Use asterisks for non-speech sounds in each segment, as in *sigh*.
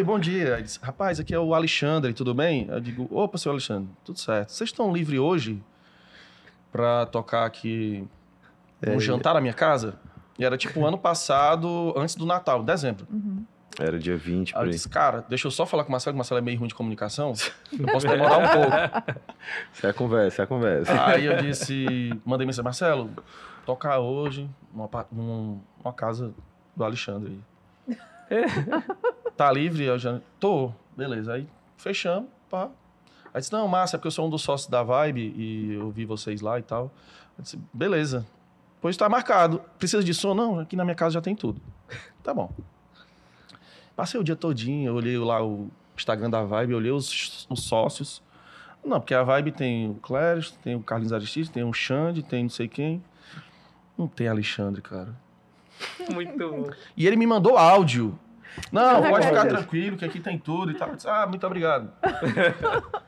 Oi, bom dia. Ele disse, Rapaz, aqui é o Alexandre, tudo bem? Eu digo: Opa, seu Alexandre, tudo certo. Vocês estão livres hoje para tocar aqui é, um é, jantar na minha casa? E era tipo ano passado, antes do Natal, dezembro. Uhum. Era dia 20, por aí. Eu disse, cara, deixa eu só falar com o Marcelo, que o Marcelo é meio ruim de comunicação. *laughs* Eu posso demorar um pouco. Isso é a conversa, é a conversa. Aí eu disse, mandei mensagem, Marcelo, tocar hoje numa, numa casa do Alexandre. *laughs* tá livre? Eu já, tô. Beleza. Aí fechamos, pá. Aí disse, não, massa, é porque eu sou um dos sócios da Vibe e eu vi vocês lá e tal. Eu disse, beleza. Pois tá marcado. Precisa de som? Não, aqui na minha casa já tem tudo. *laughs* tá bom. Passei o dia todinho, eu olhei lá o Instagram da Vibe, olhei os, os sócios. Não, porque a Vibe tem o Cléris, tem o Carlos Aristides, tem o Xande, tem não sei quem. Não tem Alexandre, cara. *laughs* Muito bom. E ele me mandou áudio não, pode ficar tranquilo, que aqui tem tudo e tal. Eu disse, ah, muito obrigado. *laughs*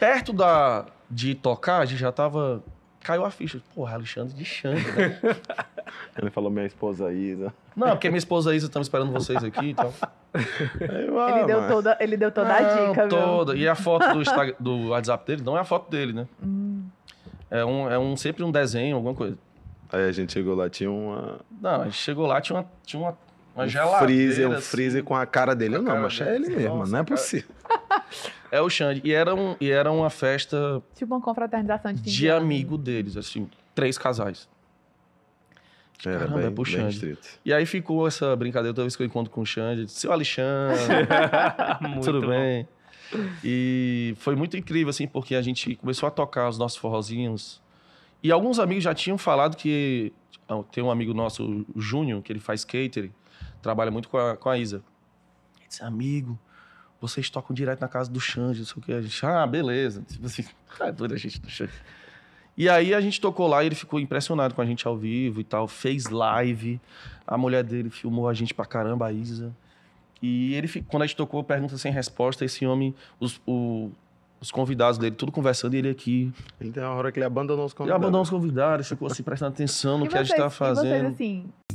Perto da, de tocar, a gente já tava. Caiu a ficha. Porra, Alexandre de Xandre, né? *laughs* Ele falou minha esposa Isa. Não, porque minha esposa Isa estamos esperando vocês aqui e tal. *laughs* ele, deu toda, ele deu toda não, a dica, toda. E a foto do, Instagram, do WhatsApp dele não é a foto dele, né? Hum. É, um, é um, sempre um desenho, alguma coisa. Aí a gente chegou lá, tinha uma. Não, a gente chegou lá, tinha uma, tinha uma uma geladeira. freezer, um assim, freezer com a cara dele. Eu não, mas é ele mesmo, Nossa, não é possível. *laughs* é o Xande. E era, um, e era uma festa. Tipo uma confraternização de, de amigo deles, assim, três casais. Era Caramba, bem, é pro Xande. e aí ficou essa brincadeira toda vez que eu encontro com o Xande. Seu Alexandre, *laughs* *laughs* tudo bom. bem? E foi muito incrível, assim, porque a gente começou a tocar os nossos forrozinhos. E alguns amigos já tinham falado que... Ah, tem um amigo nosso, o Júnior, que ele faz catering trabalha muito com a, com a Isa. Ele disse, amigo, vocês tocam direto na casa do Xande, não sei o que. A gente, ah, beleza. Tipo assim, é *laughs* doido a gente do Xande. E aí a gente tocou lá e ele ficou impressionado com a gente ao vivo e tal. Fez live. A mulher dele filmou a gente pra caramba, a Isa. E ele, quando a gente tocou Pergunta Sem Resposta, esse homem, os, o, os convidados dele, tudo conversando, e ele aqui. Então, é a hora que ele abandonou os convidados. Ele abandonou os convidados, ficou assim, prestando atenção no e que vocês, a gente estava fazendo. E vocês, assim,